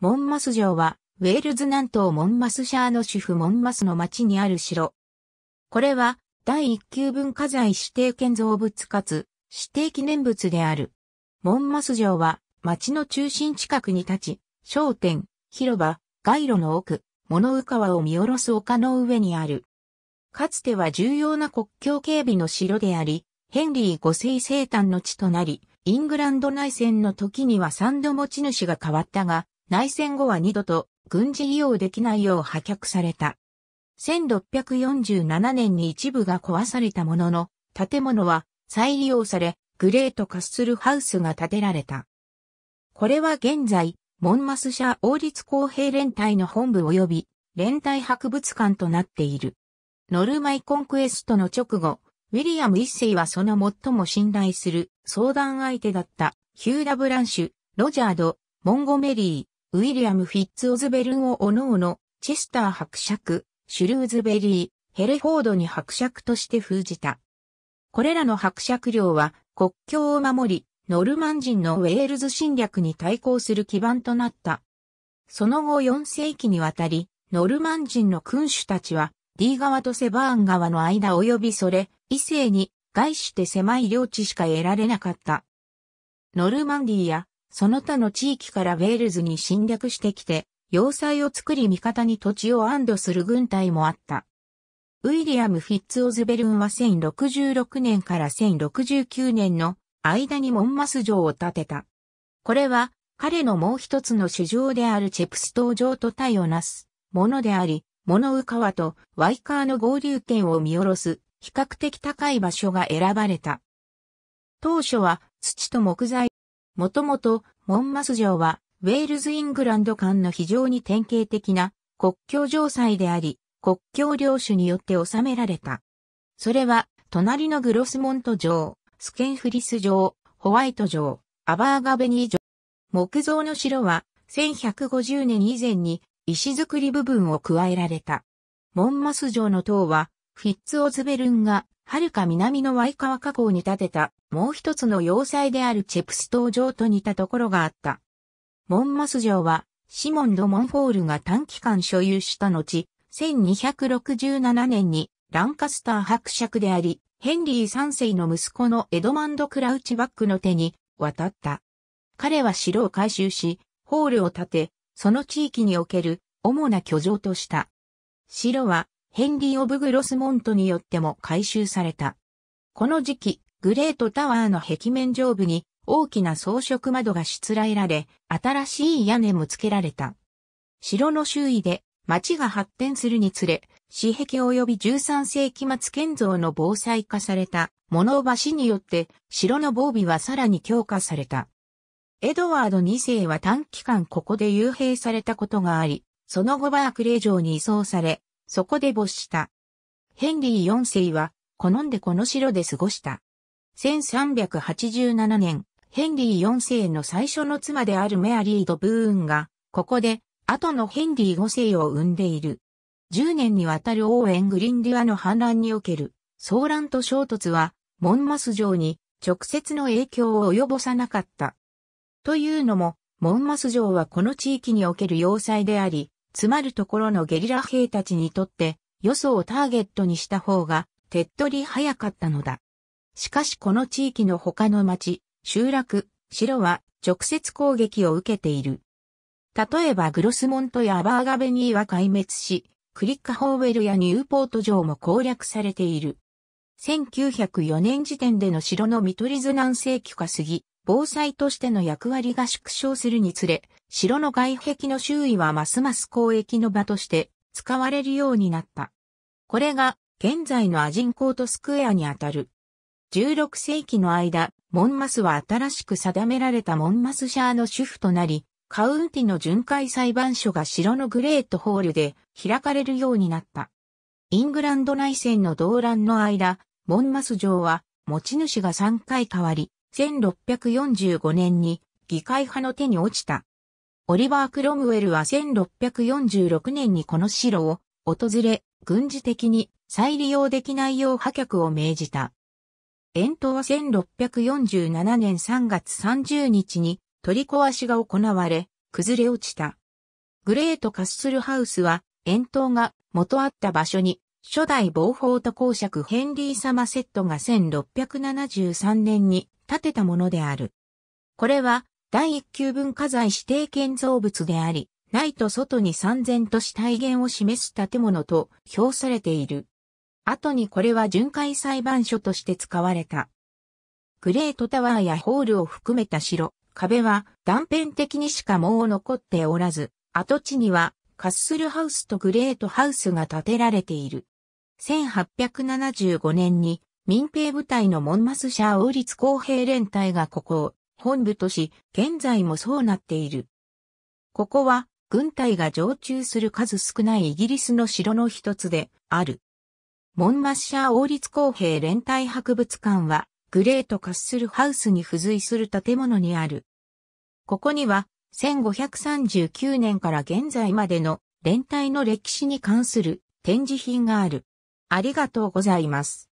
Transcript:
モンマス城は、ウェールズ南東モンマスシャーの主婦モンマスの町にある城。これは、第一級文化財指定建造物かつ、指定記念物である。モンマス城は、町の中心近くに立ち、商店、広場、街路の奥、物浮川を見下ろす丘の上にある。かつては重要な国境警備の城であり、ヘンリー五世生誕の地となり、イングランド内戦の時には三度持ち主が変わったが、内戦後は二度と軍事利用できないよう破却された。1647年に一部が壊されたものの、建物は再利用され、グレートカッスルハウスが建てられた。これは現在、モンマス社王立公平連隊の本部及び、連隊博物館となっている。ノルマイコンクエストの直後、ウィリアム一世はその最も信頼する相談相手だったヒューダ・ブランシュ、ロジャード、モンゴメリー、ウィリアム・フィッツ・オズベルンをおのおの、チェスター伯爵、シュルーズベリー、ヘレフォードに伯爵として封じた。これらの伯爵領は国境を守り、ノルマン人のウェールズ侵略に対抗する基盤となった。その後4世紀にわたり、ノルマン人の君主たちは、D 川とセバーン川の間及びそれ、異性に、外して狭い領地しか得られなかった。ノルマンディーやその他の地域からウェールズに侵略してきて、要塞を作り味方に土地を安堵する軍隊もあった。ウィリアム・フィッツ・オズベルンは1066年から1069年の間にモンマス城を建てた。これは彼のもう一つの主城であるチェプスト城と対をなすものであり、モノウ川とワイカーの合流圏を見下ろす比較的高い場所が選ばれた。当初は土と木材もともと、モンマス城は、ウェールズ・イングランド間の非常に典型的な国境城塞であり、国境領主によって治められた。それは、隣のグロスモント城、スケンフリス城、ホワイト城、アバーガベニー城。木造の城は、1150年以前に石造り部分を加えられた。モンマス城の塔は、フィッツ・オズベルンが遥か南のワイカワ河口に建てた、もう一つの要塞であるチェプス島城と似たところがあった。モンマス城は、シモン・ド・モンフォールが短期間所有した後、1267年にランカスター伯爵であり、ヘンリー3世の息子のエドマンド・クラウチバックの手に渡った。彼は城を改修し、ホールを建て、その地域における主な居城とした。城はヘンリー・オブ・グロスモントによっても改修された。この時期、グレートタワーの壁面上部に大きな装飾窓がしつらえられ、新しい屋根も付けられた。城の周囲で町が発展するにつれ、市壁及び13世紀末建造の防災化された物橋によって城の防備はさらに強化された。エドワード2世は短期間ここで幽閉されたことがあり、その後バークレー城に移送され、そこで没した。ヘンリー4世は、好んでこの城で過ごした。1387年、ヘンリー4世の最初の妻であるメアリー・ド・ブーンが、ここで、後のヘンリー5世を生んでいる。10年にわたるオーン・グリンディアの反乱における、騒乱と衝突は、モンマス城に直接の影響を及ぼさなかった。というのも、モンマス城はこの地域における要塞であり、詰まるところのゲリラ兵たちにとって、よそをターゲットにした方が、手っ取り早かったのだ。しかしこの地域の他の町、集落、城は直接攻撃を受けている。例えばグロスモントやバーガベニーは壊滅し、クリッカホーウェルやニューポート城も攻略されている。1904年時点での城の見取り図南西区か過ぎ、防災としての役割が縮小するにつれ、城の外壁の周囲はますます交易の場として使われるようになった。これが現在のアジンコートスクエアにあたる。16世紀の間、モンマスは新しく定められたモンマスシャーの主婦となり、カウンティの巡回裁判所が城のグレートホールで開かれるようになった。イングランド内戦の動乱の間、モンマス城は持ち主が3回変わり、1645年に議会派の手に落ちた。オリバー・クロムウェルは1646年にこの城を訪れ、軍事的に再利用できないよう破却を命じた。遠島は1647年3月30日に取り壊しが行われ、崩れ落ちた。グレート・カッスルハウスは、遠島が元あった場所に、初代防法と公爵ヘンリー・サマセットが1673年に建てたものである。これは第一級文化財指定建造物であり、内と外に三千とし体現を示す建物と評されている。後にこれは巡回裁判所として使われた。グレートタワーやホールを含めた城、壁は断片的にしかもう残っておらず、跡地にはカッスルハウスとグレートハウスが建てられている。1875年に民兵部隊のモンマスシャー王立公平連隊がここを本部とし、現在もそうなっている。ここは軍隊が常駐する数少ないイギリスの城の一つである。モンマスシャー王立公平連隊博物館はグレートカッスルハウスに付随する建物にある。ここには1539年から現在までの連隊の歴史に関する展示品がある。ありがとうございます。